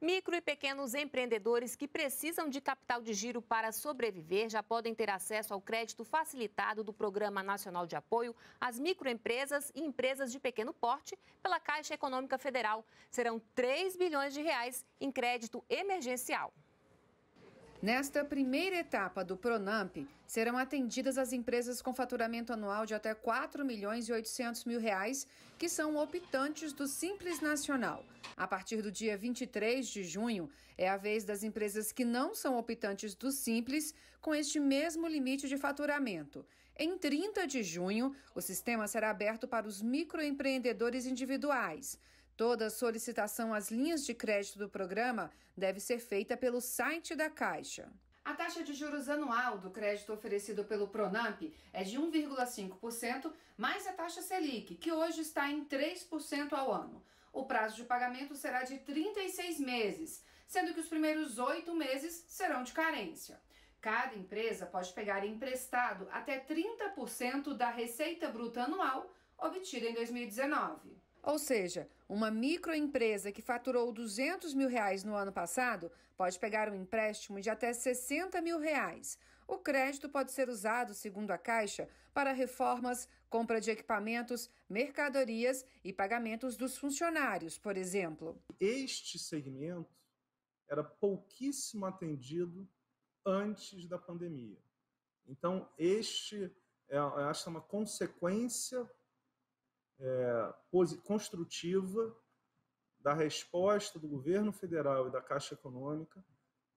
Micro e pequenos empreendedores que precisam de capital de giro para sobreviver já podem ter acesso ao crédito facilitado do Programa Nacional de Apoio às Microempresas e Empresas de Pequeno Porte pela Caixa Econômica Federal. Serão 3 bilhões de reais em crédito emergencial. Nesta primeira etapa do Pronamp, serão atendidas as empresas com faturamento anual de até 4 milhões e 800 mil reais, que são optantes do Simples Nacional – a partir do dia 23 de junho, é a vez das empresas que não são optantes do Simples com este mesmo limite de faturamento. Em 30 de junho, o sistema será aberto para os microempreendedores individuais. Toda solicitação às linhas de crédito do programa deve ser feita pelo site da Caixa. A taxa de juros anual do crédito oferecido pelo Pronamp é de 1,5%, mais a taxa Selic, que hoje está em 3% ao ano. O prazo de pagamento será de 36 meses, sendo que os primeiros oito meses serão de carência. Cada empresa pode pegar emprestado até 30% da receita bruta anual obtida em 2019. Ou seja, uma microempresa que faturou 200 mil reais no ano passado pode pegar um empréstimo de até 60 mil reais. O crédito pode ser usado, segundo a Caixa, para reformas, compra de equipamentos, mercadorias e pagamentos dos funcionários, por exemplo. Este segmento era pouquíssimo atendido antes da pandemia. Então, este é, esta é uma consequência é, construtiva da resposta do governo federal e da Caixa Econômica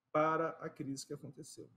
para a crise que aconteceu.